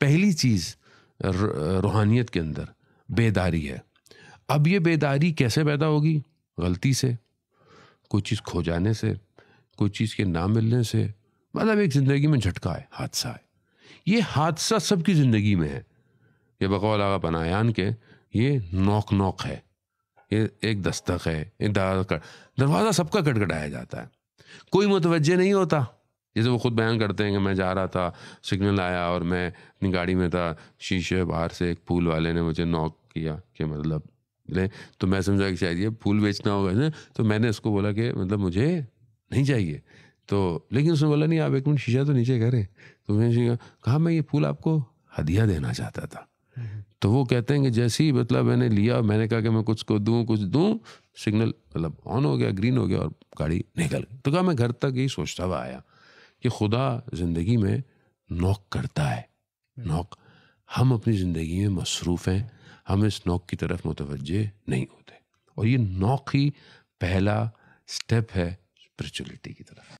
पहली चीज़ रूहानियत के अंदर बेदारी है अब ये बेदारी कैसे पैदा होगी गलती से कोई चीज़ खो जाने से कोई चीज़ के ना मिलने से मतलब एक ज़िंदगी में झटका है हादसा है ये हादसा सबकी ज़िंदगी में है ये बकौल आगा पनायान के ये नोक नोक है ये एक दस्तक है एक दरवाज़ा सबका कटकटाया जाता है कोई मुतवजह नहीं होता जैसे वो खुद बयान करते हैं कि मैं जा रहा था सिग्नल आया और मैं अपनी गाड़ी में था शीशे बाहर से एक फूल वाले ने मुझे नॉक किया कि मतलब ले तो मैं समझा कि शायद ये फूल बेचना होगा ना तो मैंने उसको बोला कि मतलब मुझे नहीं चाहिए तो लेकिन उसने बोला नहीं आप एक मिनट शीशा तो नीचे करें तो मैंने कहा मैं ये फूल आपको हदिया देना चाहता था हम्म। तो वो कहते हैं कि जैसे ही मतलब मैंने लिया मैंने कहा कि मैं कुछ को दूँ कुछ दूँ सिग्नल मतलब ऑन हो गया ग्रीन हो गया और गाड़ी निकल गई तो कहा मैं घर तक ही सोचता हुआ आया कि खुदा ज़िंदगी में नोक करता है नोक हम अपनी ज़िंदगी में मसरूफ़ हैं हम इस नोक की तरफ मुतवजह नहीं होते और ये नोक ही पहला स्टेप है स्परिचुअलिटी की तरफ